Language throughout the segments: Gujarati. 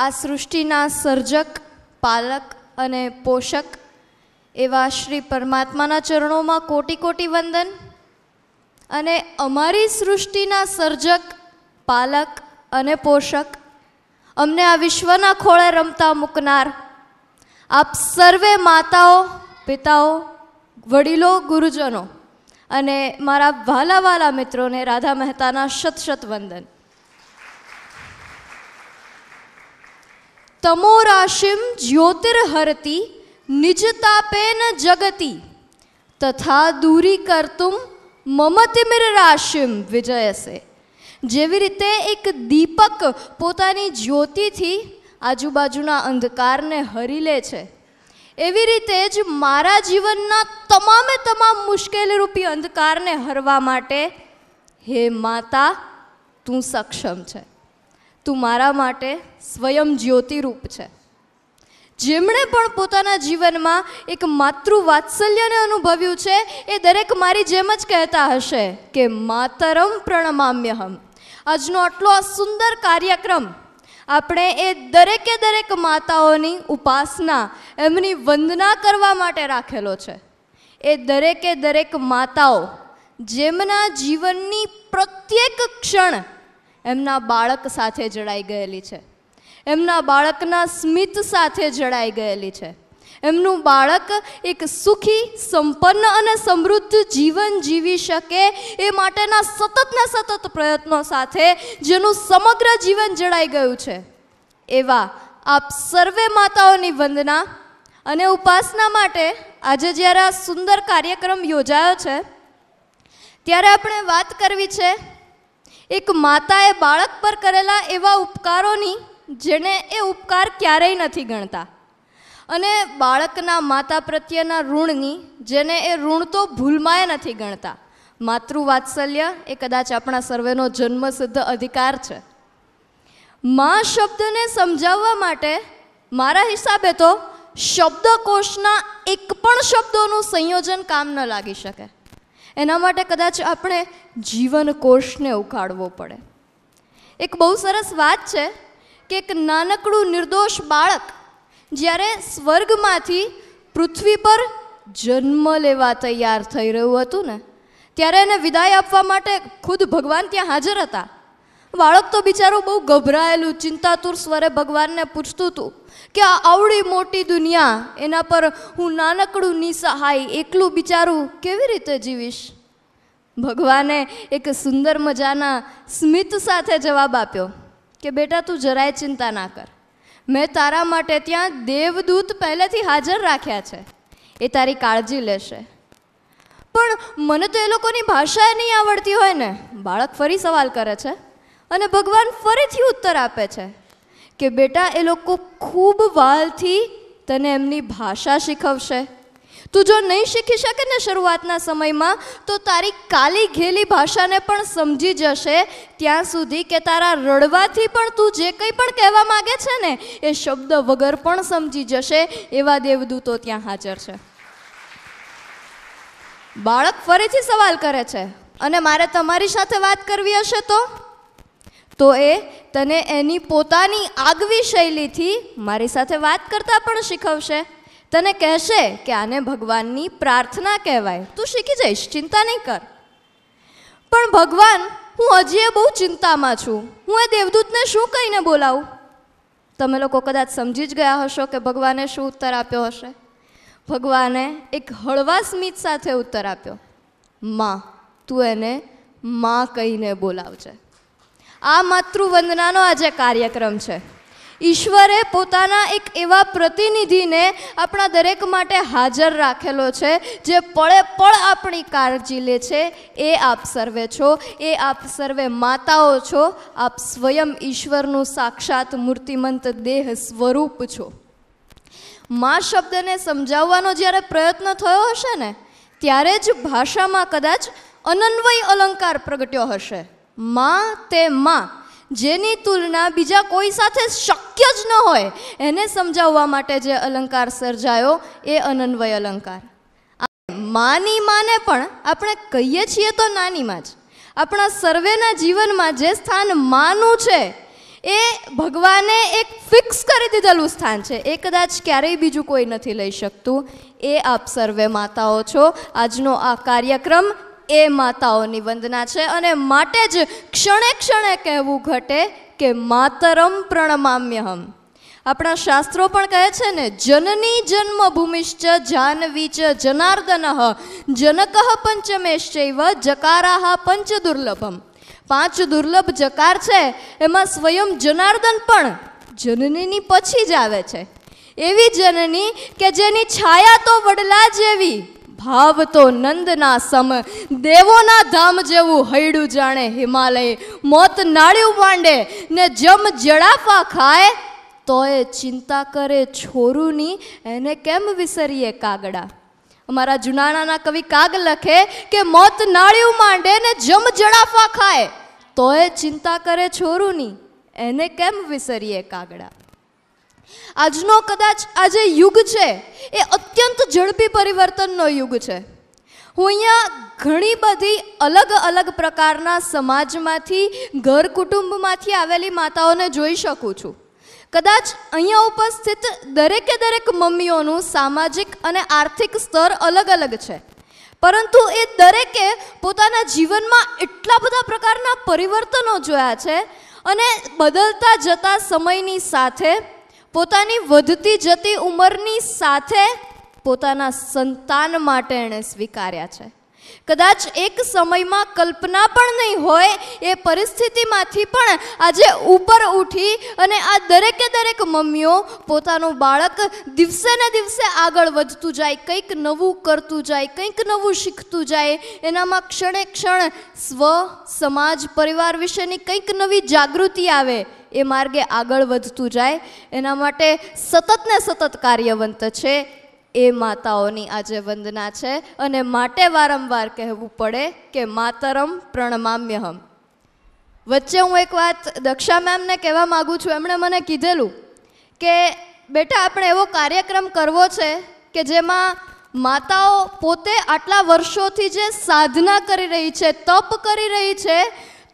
આ સૃષ્ટિના સર્જક પાલક અને પોષક એવા શ્રી પરમાત્માના ચરણોમાં કોટી કોટી વંદન અને અમારી સૃષ્ટિના સર્જક પાલક અને પોષક અમને આ વિશ્વના ખોળે રમતા મૂકનાર આપ સર્વે માતાઓ પિતાઓ વડીલો ગુરુજનો અને મારા વહાલા વાલા મિત્રોને રાધા મહેતાના શત શત વંદન તમો રાશિમ જ્યોતિર્હરતી નિજતાપેન જગતી તથા દૂરી કરતું મમતિમિર રાશિમ વિજયસે જેવી રીતે એક દીપક પોતાની જ્યોતિથી આજુબાજુના અંધકારને હરી લે છે એવી રીતે જ મારા જીવનના તમામે તમામ મુશ્કેલીરૂપી અંધકારને હરવા માટે હે માતા તું સક્ષમ છે તું મારા માટે સ્વયં જ્યોતિરૂપ છે જેમણે પણ પોતાના જીવનમાં એક માતૃ વાત્સલ્યને અનુભવ્યું છે એ દરેક મારી જેમ જ કહેતા હશે કે માતરમ પ્રણમામ્યહમ આજનો આટલો સુંદર કાર્યક્રમ આપણે એ દરેકે દરેક માતાઓની ઉપાસના એમની વંદના કરવા માટે રાખેલો છે એ દરેકે દરેક માતાઓ જેમના જીવનની પ્રત્યેક ક્ષણ એમના બાળક સાથે જડાઈ ગયેલી છે એમના બાળકના સ્મિત સાથે જડાઈ ગયેલી છે એમનું બાળક એક સુખી સંપન્ન અને સમૃદ્ધ જીવન જીવી શકે એ માટેના સતતના સતત પ્રયત્નો સાથે જેનું સમગ્ર જીવન જડાઈ ગયું છે એવા આપ સર્વે માતાઓની વંદના અને ઉપાસના માટે આજે જ્યારે આ સુંદર કાર્યક્રમ યોજાયો છે ત્યારે આપણે વાત કરવી છે એક માતાએ બાળક પર કરેલા એવા ઉપકારોની જેને એ ઉપકાર ક્યારેય નથી ગણતા અને બાળકના માતા પ્રત્યેના ઋણની જેને એ ઋણ તો ભૂલમાંય નથી ગણતા માતૃવાત્સલ્ય એ કદાચ આપણા સર્વેનો જન્મસિદ્ધ અધિકાર છે મા શબ્દને સમજાવવા માટે મારા હિસાબે તો શબ્દકોશના એક પણ શબ્દોનું સંયોજન કામ ન લાગી શકે એના માટે કદાચ આપણે જીવન કોષને ઉખાડવો પડે એક બહુ સરસ વાત છે કે એક નાનકડું નિર્દોષ બાળક જ્યારે સ્વર્ગમાંથી પૃથ્વી પર જન્મ લેવા તૈયાર થઈ રહ્યું હતું ને ત્યારે એને વિદાય આપવા માટે ખુદ ભગવાન ત્યાં હાજર હતા બાળક તો બિચારું બહુ ગભરાયેલું ચિંતાતુર સ્વરે ભગવાનને પૂછતું હતું કે આ આવડી મોટી દુનિયા એના પર હું નાનકડું નિસહાય એકલું બિચારું કેવી રીતે જીવીશ ભગવાને એક સુંદર મજાના સ્મિત સાથે જવાબ આપ્યો કે બેટા તું જરાય ચિંતા ના કર મેં તારા માટે ત્યાં દેવદૂત પહેલેથી હાજર રાખ્યા છે એ તારી કાળજી લેશે પણ મને તો એ લોકોની ભાષા નહીં આવડતી હોય ને બાળક ફરી સવાલ કરે છે અને ભગવાન ફરીથી ઉત્તર આપે છે કે બેટા એ લોકો ખૂબ વાલથી તને એમની ભાષા શીખવશે તું જો નહીં શીખી શકે ને શરૂઆતના સમયમાં તો તારી કાલી ઘેલી ભાષાને પણ સમજી જશે ત્યાં સુધી કે તારા રડવાથી પણ તું જે કંઈ પણ કહેવા માગે છે ને એ શબ્દ વગર પણ સમજી જશે એવા દેવદૂતો ત્યાં હાજર છે બાળક ફરીથી સવાલ કરે છે અને મારે તમારી સાથે વાત કરવી હશે તો તો એ તને એની પોતાની આગવી શૈલીથી મારી સાથે વાત કરતાં પણ શીખવશે તને કહેશે કે આને ભગવાનની પ્રાર્થના કહેવાય તું શીખી જઈશ ચિંતા નહીં કર પણ ભગવાન હું હજી એ બહુ ચિંતામાં છું હું એ દેવદૂતને શું કહીને બોલાવું તમે લોકો કદાચ સમજી જ ગયા હશો કે ભગવાને શું ઉત્તર આપ્યો હશે ભગવાને એક હળવા સ્મિત સાથે ઉત્તર આપ્યો માં તું એને માં કહીને બોલાવજે આ માતૃવંદનાનો આજે કાર્યક્રમ છે ઈશ્વરે પોતાના એક એવા પ્રતિનિધિને આપણા દરેક માટે હાજર રાખેલો છે જે પળે પળ આપણી કાળજી લે છે એ આપ સર્વે છો એ આપ સર્વે માતાઓ છો આપ સ્વયં ઈશ્વરનું સાક્ષાત મૂર્તિમંત દેહ સ્વરૂપ છો મા શબ્દને સમજાવવાનો જ્યારે પ્રયત્ન થયો હશે ને ત્યારે જ ભાષામાં કદાચ અનન્વય અલંકાર પ્રગટ્યો હશે માં તે માં જેની તુલના બીજા કોઈ સાથે શક્ય જ ન હોય એને સમજાવવા માટે જે અલંકાર સર્જાયો એ અનન્વય અલંકાર માની માને પણ આપણે કહીએ છીએ તો નાની માં જ આપણા સર્વેના જીવનમાં જે સ્થાન માનું છે એ ભગવાને એક ફિક્સ કરી દીધેલું સ્થાન છે એ કદાચ ક્યારેય બીજું કોઈ નથી લઈ શકતું એ આપ સર્વે માતાઓ છો આજનો આ કાર્યક્રમ એ માતાઓની વંદના છે અને માટે જ ક્ષણે ક્ષણે કહેવું ઘટે કે માતરમ પ્રણમામ્યહમ આપણા શાસ્ત્રો પણ કહે છે ને જનની જન્મભૂમિશ્ચ જાનવીચ જનાર્દન જનક પંચમેશ્ચૈવ જકારાહ પંચ દુર્લભમ પાંચ દુર્લભ જકાર છે એમાં સ્વયં જનાર્દન પણ જનનીની પછી જ આવે છે એવી જનની કે જેની છાયા તો વડલા જેવી ભાવ તો નંદના સમ દેવોના ધામ જેવું હૈડું જાણે હિમાલય મોત નાળ્યું માંડે ને જમ જડાફા ખાય તોય ચિંતા કરે છોરુની એને કેમ વિસરીએ કાગડા અમારા જુનાણાના કવિ કાગ લખે કે મોત નાળ્યું માંડે ને જમ જડાફા ખાય તોય ચિંતા કરે છોરુની એને કેમ વિસરીએ કાગડા આજનો કદાચ આ જે યુગ છે એ અત્યંત ઝડપી પરિવર્તનનો યુગ છે હું અહીંયા ઘણી બધી અલગ અલગ પ્રકારના સમાજમાંથી ઘર કુટુંબમાંથી આવેલી માતાઓને જોઈ શકું છું કદાચ અહીંયા ઉપસ્થિત દરેકે દરેક મમ્મીઓનું સામાજિક અને આર્થિક સ્તર અલગ અલગ છે પરંતુ એ દરેકે પોતાના જીવનમાં એટલા બધા પ્રકારના પરિવર્તનો જોયા છે અને બદલતા જતા સમયની સાથે પોતાની વધતી જતી ઉંમરની સાથે પોતાના સંતાન માટે એણે સ્વીકાર્યા છે કદાચ એક સમયમાં કલ્પના પણ નહીં હોય એ પરિસ્થિતિમાંથી પણ આજે ઉપર ઉઠી અને આ દરેકે દરેક મમ્મીઓ પોતાનું બાળક દિવસે ને દિવસે આગળ વધતું જાય કંઈક નવું કરતું જાય કંઈક નવું શીખતું જાય એનામાં ક્ષણે ક્ષણ સ્વ સમાજ પરિવાર વિશેની કંઈક નવી જાગૃતિ આવે એ માર્ગે આગળ વધતું જાય એના માટે સતત ને સતત કાર્યવંત છે એ માતાઓની આજે વંદના છે અને માટે વારંવાર કહેવું પડે કે માતરમ પ્રણમામ્યહમ વચ્ચે હું એક વાત દક્ષા મેમને કહેવા માગું છું એમણે મને કીધેલું કે બેટા આપણે એવો કાર્યક્રમ કરવો છે કે જેમાં માતાઓ પોતે આટલા વર્ષોથી જે સાધના કરી રહી છે તપ કરી રહી છે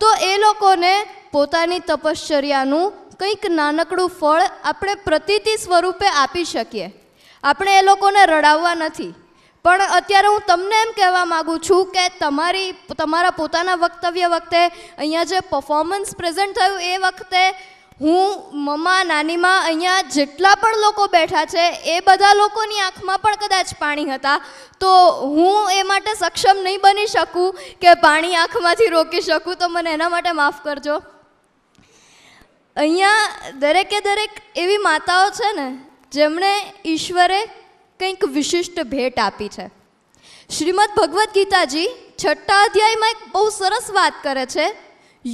તો એ લોકોને પોતાની તપશ્ચર્યાનું કંઈક નાનકડું ફળ આપણે પ્રતિતિ સ્વરૂપે આપી શકીએ આપણે એ લોકોને રડાવવા નથી પણ અત્યારે હું તમને એમ કહેવા માગું છું કે તમારી તમારા પોતાના વક્તવ્ય વખતે અહીંયા જે પર્ફોમન્સ પ્રેઝન્ટ થયું એ વખતે હું મમ્મા નાનીમાં અહીંયા જેટલા પણ લોકો બેઠા છે એ બધા લોકોની આંખમાં પણ કદાચ પાણી હતા તો હું એ માટે સક્ષમ નહીં બની શકું કે પાણી આંખમાંથી રોકી શકું તો મને એના માટે માફ કરજો અહીંયા દરેકે દરેક એવી માતાઓ છે ને જેમણે ઈશ્વરે કંઈક વિશિષ્ટ ભેટ આપી છે શ્રીમદ ભગવદ્ ગીતાજી છઠ્ઠા અધ્યાયમાં એક બહુ સરસ વાત કરે છે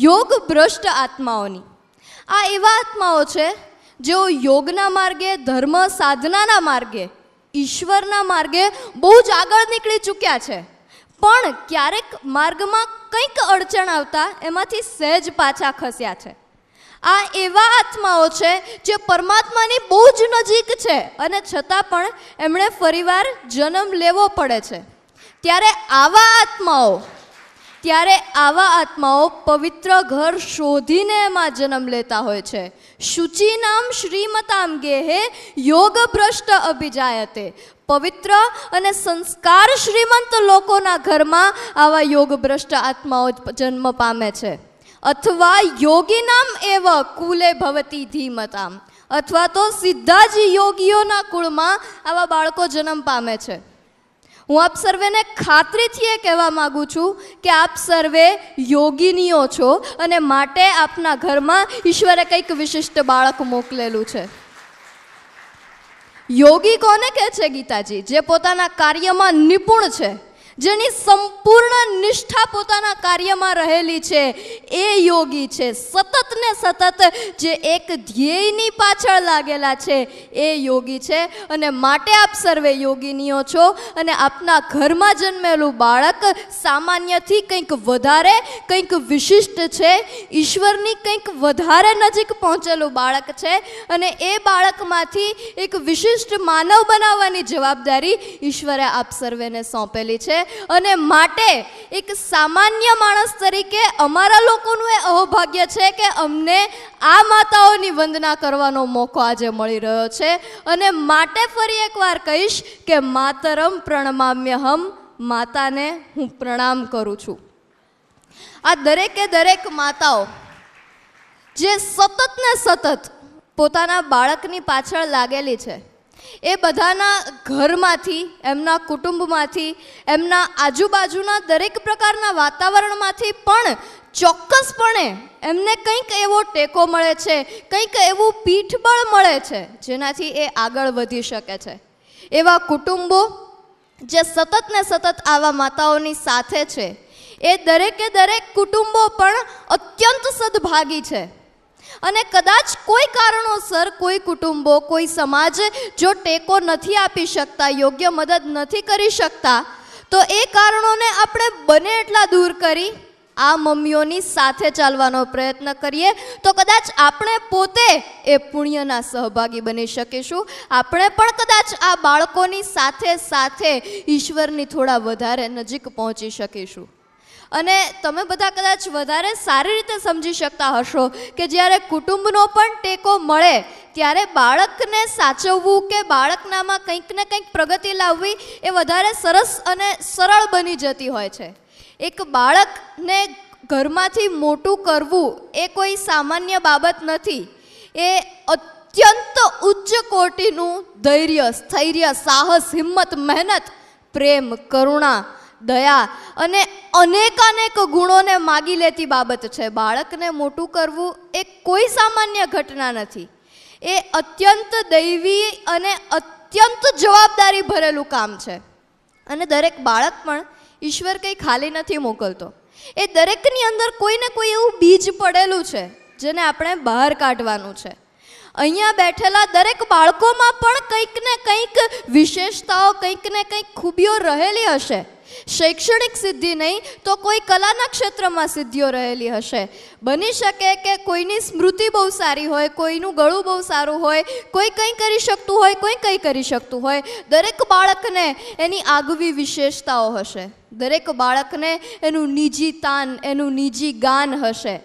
યોગ ભ્રષ્ટ આત્માઓની આ એવા આત્માઓ છે જેઓ યોગના માર્ગે ધર્મ સાધનાના માર્ગે ઈશ્વરના માર્ગે બહુ જ આગળ નીકળી ચૂક્યા છે પણ ક્યારેક માર્ગમાં કંઈક અડચણ આવતા એમાંથી સહેજ પાછા ખસ્યા છે આ એવા આત્માઓ છે જે પરમાત્માની બહુ જ નજીક છે અને છતાં પણ એમણે ફરીવાર જન્મ લેવો પડે છે ત્યારે આવા આત્માઓ ત્યારે આવા આત્માઓ પવિત્ર ઘર શોધીને એમાં જન્મ લેતા હોય છે શુચિ નામ શ્રીમતામ ગેહે યોગ ભ્રષ્ટ અભિજાયતે પવિત્ર અને સંસ્કાર શ્રીમંત લોકોના ઘરમાં આવા યોગ ભ્રષ્ટ આત્માઓ જન્મ પામે છે અથવા યોગીનામ એવ કુલે ભવતી ધીમતામ અથવા તો સીધા જ યોગીઓના કુળમાં આવા બાળકો જન્મ પામે છે હું આપ સર્વેને ખાતરીથી એ કહેવા માગું છું કે આપ સર્વે યોગીનીઓ છો અને માટે આપના ઘરમાં ઈશ્વરે કંઈક વિશિષ્ટ બાળક મોકલેલું છે યોગી કોને કહે છે ગીતાજી જે પોતાના કાર્યમાં નિપુણ છે જેની સંપૂર્ણ નિષ્ઠા પોતાના કાર્યમાં રહેલી છે એ યોગી છે સતત ને સતત જે એક ધ્યેયની પાછળ લાગેલા છે એ યોગી છે અને માટે આપ સર્વે યોગીનીઓ છો અને આપના ઘરમાં જન્મેલું બાળક સામાન્યથી કંઈક વધારે કંઈક વિશિષ્ટ છે ઈશ્વરની કંઈક વધારે નજીક પહોંચેલું બાળક છે અને એ બાળકમાંથી એક વિશિષ્ટ માનવ બનાવવાની જવાબદારી ઈશ્વરે આપ સર્વેને સોંપેલી છે અને માટે એક સામાન્ય માણસ તરીકે અમારા લોકોનું એ અહોભાગ્ય છે કે અમને આ માતાઓની વંદના કરવાનો મોકો આજે મળી રહ્યો છે અને માટે ફરી એકવાર કહીશ કે માતરમ પ્રણમામ્યહમ માતાને હું પ્રણામ કરું છું આ દરેકે દરેક માતાઓ જે સતત ને સતત પોતાના બાળકની પાછળ લાગેલી છે એ બધાના ઘરમાંથી એમના કુટુંબમાંથી એમના આજુબાજુના દરેક પ્રકારના વાતાવરણમાંથી પણ ચોક્કસપણે એમને કંઈક એવો ટેકો મળે છે કંઈક એવું પીઠબળ મળે છે જેનાથી એ આગળ વધી શકે છે એવા કુટુંબો જે સતત ને સતત આવા માતાઓની સાથે છે એ દરેકે દરેક કુટુંબો પણ અત્યંત સદભાગી છે અને કદાચ કોઈ કારણોસર કોઈ કુટુંબો કોઈ સમાજ જો ટેકો નથી આપી શકતા યોગ્ય મદદ નથી કરી શકતા તો એ કારણોને આપણે બને એટલા દૂર કરી આ મમ્મીઓની સાથે ચાલવાનો પ્રયત્ન કરીએ તો કદાચ આપણે પોતે એ પુણ્યના સહભાગી બની શકીશું આપણે પણ કદાચ આ બાળકોની સાથે સાથે ઈશ્વરની થોડા વધારે નજીક પહોંચી શકીશું અને તમે બધા કદાચ વધારે સારી રીતે સમજી શકતા હશો કે જ્યારે કુટુંબનો પણ ટેકો મળે ત્યારે બાળકને સાચવવું કે બાળકનામાં કંઈક ને કંઈક પ્રગતિ લાવવી એ વધારે સરસ અને સરળ બની જતી હોય છે એક બાળકને ઘરમાંથી મોટું કરવું એ કોઈ સામાન્ય બાબત નથી એ અત્યંત ઉચ્ચ કોટીનું ધૈર્ય સ્થૈર્ય સાહસ હિંમત મહેનત પ્રેમ કરુણા દયા અને અનેકાનેક ગુણોને માગી લેતી બાબત છે બાળકને મોટું કરવું એ કોઈ સામાન્ય ઘટના નથી એ અત્યંત દૈવી અને અત્યંત જવાબદારી ભરેલું કામ છે અને દરેક બાળક પણ ઈશ્વર કંઈ ખાલી નથી મોકલતો એ દરેકની અંદર કોઈને કોઈ એવું બીજ પડેલું છે જેને આપણે બહાર કાઢવાનું છે અહીંયા બેઠેલા દરેક બાળકોમાં પણ કંઈક ને કંઈક વિશેષતાઓ કંઈક ને કંઈક ખૂબીઓ રહેલી હશે શૈક્ષણિક સિદ્ધિ નહીં તો કોઈ કલાના ક્ષેત્રમાં સિદ્ધિઓ રહેલી હશે બની શકે કે કોઈની સ્મૃતિ બહુ સારી હોય કોઈનું ગળું બહુ સારું હોય કોઈ કંઈ કરી શકતું હોય કોઈ કંઈ કરી શકતું હોય દરેક બાળકને એની આગવી વિશેષતાઓ હશે દરેક બાળકને એનું નિજી તાન એનું નિજી ગાન હશે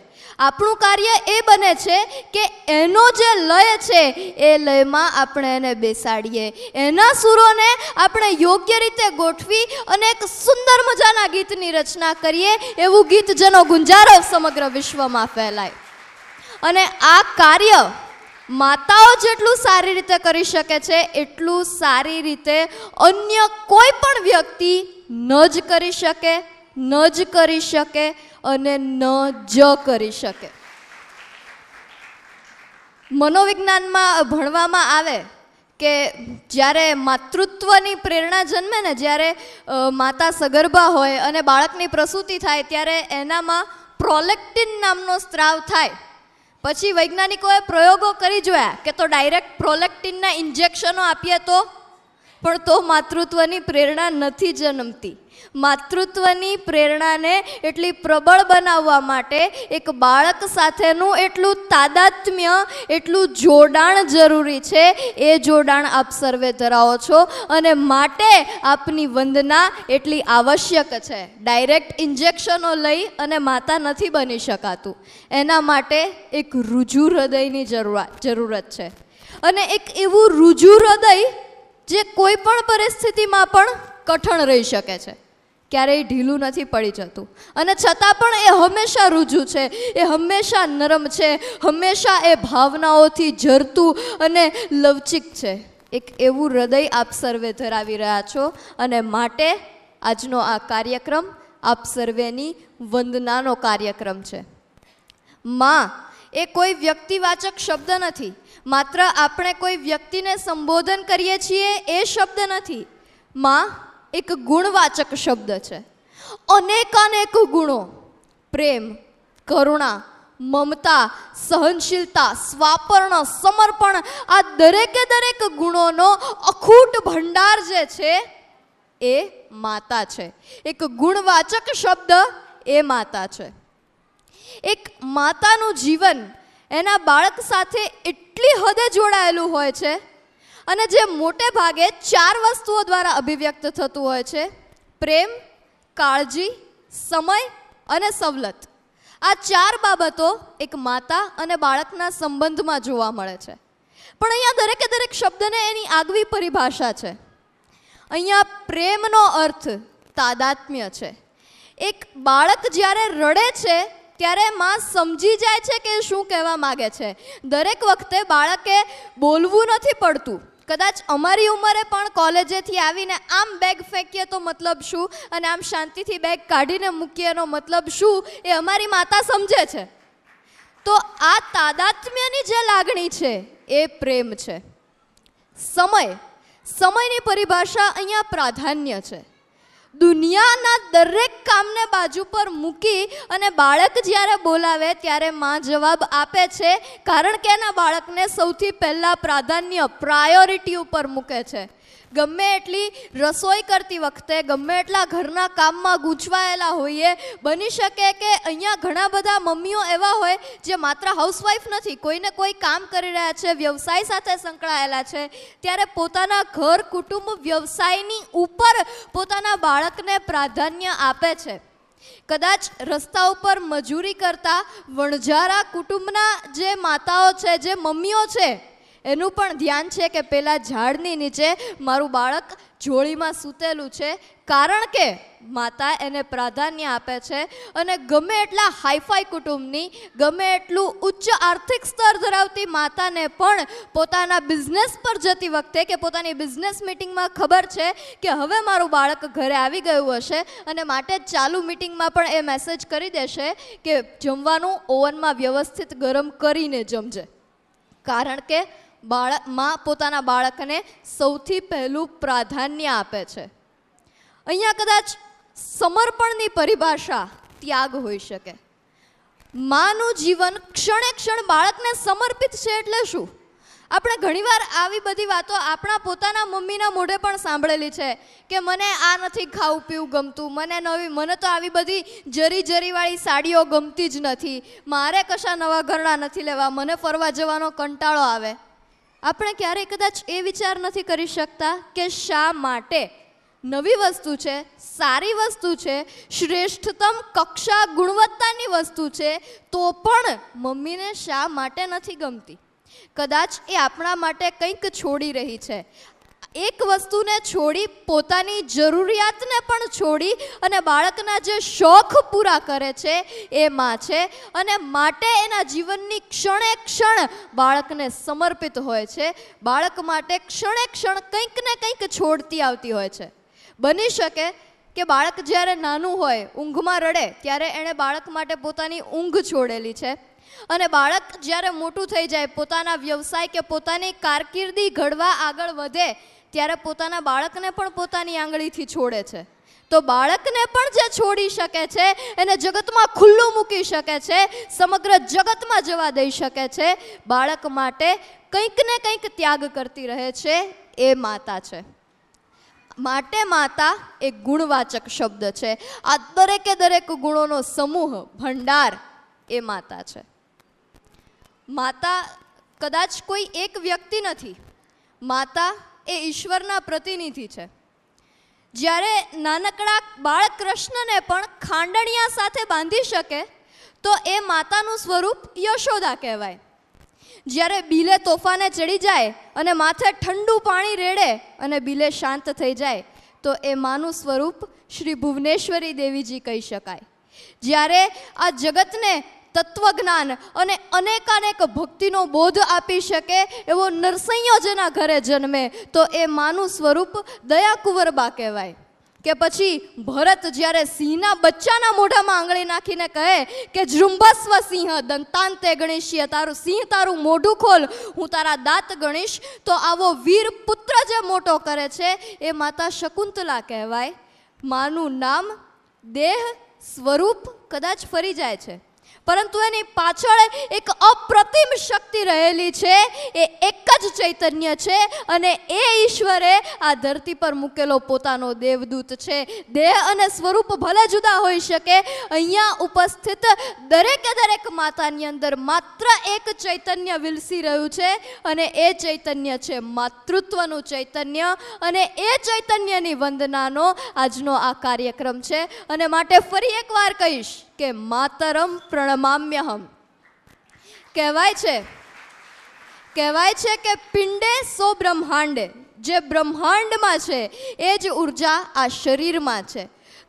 આપણું કાર્ય એ બને છે કે એનો જે લય છે એ લયમાં આપણે એને બેસાડીએ એના સુરોને આપણે યોગ્ય રીતે ગોઠવી અને એક સુંદર મજાના ગીતની રચના કરીએ એવું ગીત જેનો ગુંજારો સમગ્ર વિશ્વમાં ફેલાય અને આ કાર્ય માતાઓ જેટલું સારી રીતે કરી શકે છે એટલું સારી રીતે અન્ય કોઈ પણ વ્યક્તિ ન જ કરી શકે ન જ કરી શકે અને ન જ કરી શકે મનોવિજ્ઞાનમાં ભણવામાં આવે કે જ્યારે માતૃત્વની પ્રેરણા જન્મે ને જ્યારે માતા સગર્ભા હોય અને બાળકની પ્રસૂતિ થાય ત્યારે એનામાં પ્રોલેક્ટિન નામનો સ્ત્રાવ થાય પછી વૈજ્ઞાનિકોએ પ્રયોગો કરી જોયા કે તો ડાયરેક્ટ પ્રોલેક્ટિનના ઇન્જેક્શનો આપીએ તો પણ તો માતૃત્વની પ્રેરણા નથી જન્મતી માતૃત્વની પ્રેરણાને એટલી પ્રબળ બનાવવા માટે એક બાળક સાથેનું એટલું તાદાત્મ્ય એટલું જોડાણ જરૂરી છે એ જોડાણ આપ સર્વે ધરાવો છો અને માટે આપની વંદના એટલી આવશ્યક છે ડાયરેક્ટ ઇન્જેક્શનો લઈ અને માતા નથી બની શકાતું એના માટે એક રુજુ હૃદયની જરૂરત છે અને એક એવું રુજુ હૃદય જે કોઈ પણ પરિસ્થિતિમાં પણ કઠણ રહી શકે છે ક્યારેય ઢીલું નથી પડી જતું અને છતાં પણ એ હંમેશા રુજુ છે એ હંમેશા નરમ છે હંમેશા એ ભાવનાઓથી ઝરતું અને લવચિક છે એક એવું હૃદય આપ સર્વે ધરાવી રહ્યા છો અને માટે આજનો આ કાર્યક્રમ આપ સર્વેની વંદનાનો કાર્યક્રમ છે માં એ કોઈ વ્યક્તિવાચક શબ્દ નથી માત્ર આપણે કોઈ વ્યક્તિને સંબોધન કરીએ છીએ એ શબ્દ નથી માં એક ગુણવાચક શબ્દ છે અનેક અનેક ગુણો પ્રેમ કરુણા મમતા સહનશીલતા સ્વાપર્ણ સમર્પણ આ દરેકે દરેક ગુણોનો અખૂટ ભંડાર જે છે એ માતા છે એક ગુણવાચક શબ્દ એ માતા છે એક માતાનું જીવન એના બાળક સાથે એટલું કેટલી હદે જોડાયેલું હોય છે અને જે મોટે ભાગે ચાર વસ્તુઓ દ્વારા અભિવ્યક્ત થતું હોય છે પ્રેમ કાળજી સમય અને સવલત આ ચાર બાબતો એક માતા અને બાળકના સંબંધમાં જોવા મળે છે પણ અહીંયા દરેકે દરેક શબ્દને એની આગવી પરિભાષા છે અહીંયા પ્રેમનો અર્થ તાદાત્મ્ય છે એક બાળક જ્યારે રડે છે ત્યારે માં સમજી જાય છે કે શું કહેવા માગે છે દરેક વખતે બાળકે બોલવું નથી પડતું કદાચ અમારી ઉંમરે પણ કોલેજેથી આવીને આમ બેગ ફેંકીએ તો મતલબ શું અને આમ શાંતિથી બેગ કાઢીને મૂકીએનો મતલબ શું એ અમારી માતા સમજે છે તો આ તાદાત્મ્યની જે લાગણી છે એ પ્રેમ છે સમય સમયની પરિભાષા અહીંયા પ્રાધાન્ય છે દુનિયાના દરેક કામને બાજુ પર મૂકી અને બાળક જ્યારે બોલાવે ત્યારે માં જવાબ આપે છે કારણ કે એના બાળકને સૌથી પહેલાં પ્રાધાન્ય પ્રાયોરિટી ઉપર મૂકે છે ગમે એટલી રસોઈ કરતી વખતે ગમે એટલા ઘરના કામમાં ગૂંચવાયેલા હોઈએ બની શકે કે અહીંયા ઘણા બધા મમ્મીઓ એવા હોય જે માત્ર હાઉસવાઈફ નથી કોઈને કોઈ કામ કરી રહ્યા છે વ્યવસાય સાથે સંકળાયેલા છે ત્યારે પોતાના ઘર કુટુંબ વ્યવસાયની ઉપર પોતાના બાળકને પ્રાધાન્ય આપે છે કદાચ રસ્તા ઉપર મજૂરી કરતા વણઝારા કુટુંબના જે માતાઓ છે જે મમ્મીઓ છે એનું પણ ધ્યાન છે કે પેલા ઝાડની નીચે મારું બાળક જોળીમાં સૂતેલું છે કારણ કે માતા એને પ્રાધાન્ય આપે છે અને ગમે એટલા હાઈફાઈ કુટુંબની ગમે એટલું ઉચ્ચ આર્થિક સ્તર ધરાવતી માતાને પણ પોતાના બિઝનેસ પર જતી વખતે કે પોતાની બિઝનેસ મિટિંગમાં ખબર છે કે હવે મારું બાળક ઘરે આવી ગયું હશે અને માટે ચાલુ મિટિંગમાં પણ એ મેસેજ કરી દેશે કે જમવાનું ઓવનમાં વ્યવસ્થિત ગરમ કરીને જમજે કારણ કે બાળક માં પોતાના બાળકને સૌથી પહેલું પ્રાધાન્ય આપે છે અહીંયા કદાચ સમર્પણની પરિભાષા ત્યાગ હોઈ શકે માનું જીવન ક્ષણે ક્ષણ બાળકને સમર્પિત છે એટલે શું આપણે ઘણીવાર આવી બધી વાતો આપણા પોતાના મમ્મીના મોઢે પણ સાંભળેલી છે કે મને આ નથી ખાવું પીવું ગમતું મને નવી મને તો આવી બધી જરી જરીવાળી સાડીઓ ગમતી જ નથી મારે કશા નવા ઘરણા નથી લેવા મને ફરવા જવાનો કંટાળો આવે આપણે ક્યારેય કદાચ એ વિચાર નથી કરી શકતા કે શા માટે નવી વસ્તુ છે સારી વસ્તુ છે શ્રેષ્ઠતમ કક્ષા ગુણવત્તાની વસ્તુ છે તો પણ મમ્મીને શા માટે નથી ગમતી કદાચ એ આપણા માટે કંઈક છોડી રહી છે એક વસ્તુને છોડી પોતાની જરૂરિયાતને પણ છોડી અને બાળકના જે શોખ પૂરા કરે છે એ માં છે અને માટે એના જીવનની ક્ષણે ક્ષણ બાળકને સમર્પિત હોય છે બાળક માટે ક્ષણે ક્ષણ કંઈક ને કંઈક છોડતી આવતી હોય છે બની શકે કે બાળક જ્યારે નાનું હોય ઊંઘમાં રડે ત્યારે એણે બાળક માટે પોતાની ઊંઘ છોડેલી છે અને બાળક જ્યારે મોટું થઈ જાય પોતાના વ્યવસાય કે પોતાની કારકિર્દી ઘડવા આગળ વધે ત્યારે પોતાના બાળકને પણ પોતાની આંગળીથી છોડે છે તો બાળકને પણ જે છોડી શકે છે એને જગતમાં ખુલ્લું મૂકી શકે છે સમગ્ર જગતમાં જવા દઈ શકે છે બાળક માટે કંઈક ને કંઈક ત્યાગ કરતી રહે છે એ માતા છે માટે માતા એ ગુણવાચક શબ્દ છે આ દરેકે દરેક ગુણોનો સમૂહ ભંડાર એ માતા છે માતા કદાચ કોઈ એક વ્યક્તિ નથી માતા એ ઈશ્વરના પ્રતિનિધિ છે જ્યારે નાનકડા બાળ કૃષ્ણને પણ ખાંડણિયા સાથે બાંધી શકે તો એ માતાનું સ્વરૂપ યશોદા કહેવાય જ્યારે બિલે તોફાને ચડી જાય અને માથે ઠંડુ પાણી રેડે અને બિલે શાંત થઈ જાય તો એ માનું સ્વરૂપ શ્રી ભુવનેશ્વરી દેવીજી કહી શકાય જ્યારે આ જગતને તત્વજ્ઞાન અને અનેકાનેક ભક્તિનો બોધ આપી શકે એવો નરસૈયો જેના ઘરે જન્મે તો એ માનું સ્વરૂપ દયા કુંવરબા કહેવાય કે પછી ભરત જ્યારે સિંહના બચ્ચાના મોઢામાં આંગળી નાખીને કહે કે જૃંભસ્વ સિંહ દંતાંતે ગણેશીય તારું સિંહ તારું મોઢું ખોલ હું તારા દાંત ગણીશ તો આવો વીર પુત્ર જે મોટો કરે છે એ માતા શકુંતલા કહેવાય માનું નામ દેહ સ્વરૂપ કદાચ ફરી જાય છે પરંતુ એની પાછળ એક અપ્રતિમ શક્તિ રહેલી છે એ એક જ ચૈતન્ય છે અને એ ઈશ્વરે આ ધરતી પર મૂકેલો પોતાનો દેવદૂત છે દેહ અને સ્વરૂપ ભલે જુદા હોઈ શકે અહીંયા ઉપસ્થિત દરેકે દરેક માતાની અંદર માત્ર એક ચૈતન્ય વિલસી રહ્યું છે અને એ ચૈતન્ય છે માતૃત્વનું ચૈતન્ય અને એ ચૈતન્યની વંદનાનો આજનો આ કાર્યક્રમ છે અને માટે ફરી એકવાર કહીશ કે માતરમ પ્રણમામ્યહમ કહેવાય છે કહેવાય છે કે પિંડે સો બ્રહ્માંડે જે બ્રહ્માંડમાં છે એ જ ઉર્જા આ શરીરમાં છે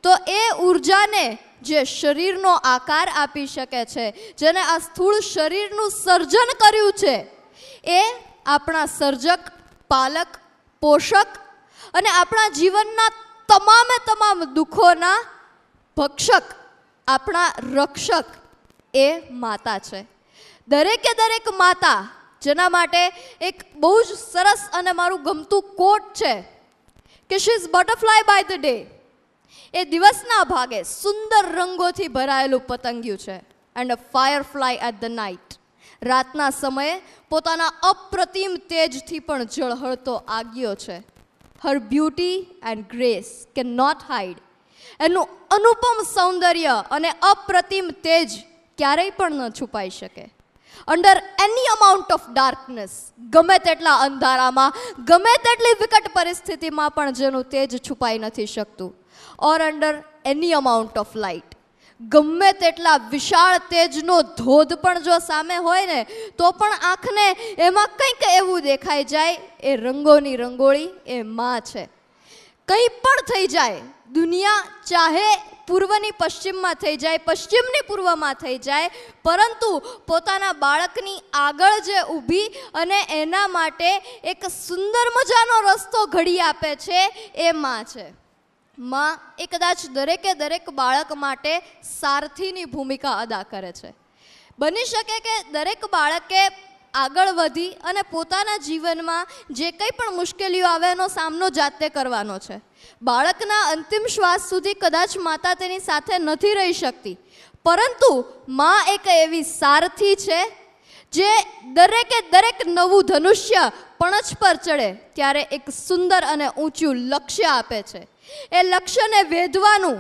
તો એ ઉર્જાને જે શરીરનો આકાર આપી શકે છે જેને આ સ્થૂળ શરીરનું સર્જન કર્યું છે એ આપણા સર્જક પાલક પોષક અને આપણા જીવનના તમામે તમામ દુઃખોના ભક્ષક આપણા રક્ષક એ માતા છે દરેકે દરેક માતા જેના માટે એક બહુ જ સરસ અને મારું ગમતું કોટ છે કે she's butterfly by the day એ દિવસના ભાગે સુંદર રંગોથી ભરાયેલું પતંગિયું છે and a fly at the night રાતના સમયે પોતાના અપ્રતિમ તેજથી પણ ઝળહળતો આગ્યો છે her beauty and grace can not hide એનું અનુપમ સૌંદર્ય અને અપ્રતિમ તેજ ક્યારેય પણ ન છુપાઈ શકે under any amount of darkness ગમે તેટલા અંધારામાં ગમે તેટલી વિકટ પરિસ્થિતિમાં પણ જેનું તેજ છુપાઈ નથી શકતું or under any amount of light ગમે તેટલા વિશાળ તેજનો ધોધ પણ જો સામે હોય ને તો પણ આંખને એમાં કંઈક એવું દેખાઈ જાય એ રંગોની રંગોળી એ માં છે કંઈ પણ થઈ જાય દુનિયા ચાહે પૂર્વની પશ્ચિમમાં થઈ જાય પશ્ચિમની પૂર્વમાં થઈ જાય પરંતુ પોતાના બાળકની આગળ જે ઊભી અને એના માટે એક સુંદર મજાનો રસ્તો ઘડી આપે છે એ માં છે માં એ કદાચ દરેકે દરેક બાળક માટે સારથીની ભૂમિકા અદા કરે છે બની શકે કે દરેક બાળકે આગળ વધી અને પોતાના જીવનમાં જે કંઈ પણ મુશ્કેલીઓ આવે એનો સામનો જાતે કરવાનો છે બાળકના અંતિમ શ્વાસ સુધી કદાચ માતા તેની સાથે નથી રહી શકતી પરંતુ મા એક એવી સારથી છે જે દરેકે દરેક નવું ધનુષ્ય પણછ પર ચડે ત્યારે એક સુંદર અને ઊંચું લક્ષ્ય આપે છે એ લક્ષ્યને વેધવાનું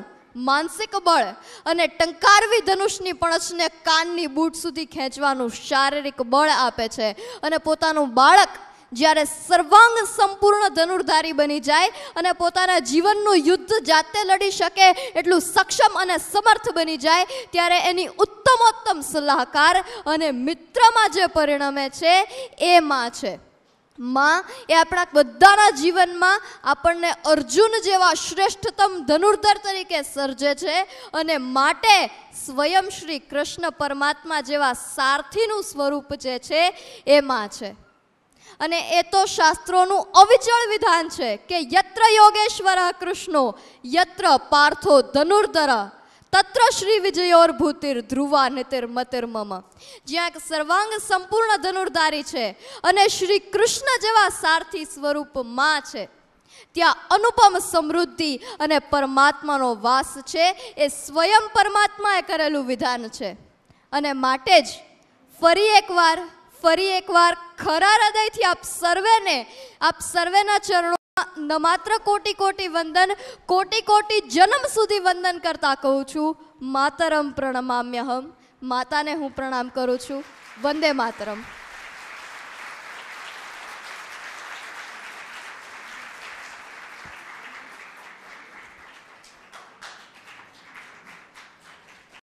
માનસિક બળ અને ટંકારવી ધનુષની પણછને કાનની બૂટ સુધી ખેંચવાનું શારીરિક બળ આપે છે અને પોતાનું બાળક જ્યારે સર્વાંગ સંપૂર્ણ ધનુર્ધારી બની જાય અને પોતાના જીવનનું યુદ્ધ જાતે લડી શકે એટલું સક્ષમ અને સમર્થ બની જાય ત્યારે એની ઉત્તમોત્તમ સલાહકાર અને મિત્રમાં જે પરિણમે છે એ માં છે માં એ આપણા બધાના જીવનમાં આપણને અર્જુન જેવા શ્રેષ્ઠતમ ધનુર્ધર તરીકે સર્જે છે અને માટે સ્વયં શ્રી કૃષ્ણ પરમાત્મા જેવા સારથીનું સ્વરૂપ જે છે એ માં છે અને એ તો શાસ્ત્રોનું અવિચળ વિધાન છે કે યત્ર યોગેશ્વર કૃષ્ણો યત્ર પાર્થો ધનુર્ધર તત્ર શ્રી વિજયોર ભૂતિર ધ્રુવા નિતિર મતિર મમ જ્યાં સર્વાંગ સંપૂર્ણ ધનુર્ધારી છે અને શ્રી કૃષ્ણ જેવા સારથી સ્વરૂપ માં છે ત્યાં અનુપમ સમૃદ્ધિ અને પરમાત્માનો વાસ છે એ સ્વયં પરમાત્માએ કરેલું વિધાન છે અને માટે જ ફરી એકવાર ફરી એકવાર ખરા હૃદયથી આપ સર્વેને આપ સર્વેના ચરણોમાં ન માત્ર કોટી કોટી વંદન કોટી કોટી જન્મ સુધી વંદન કરતા કહું છું માતરમ પ્રણમામ્યહમ માતાને હું પ્રણામ કરું છું વંદે માતરમ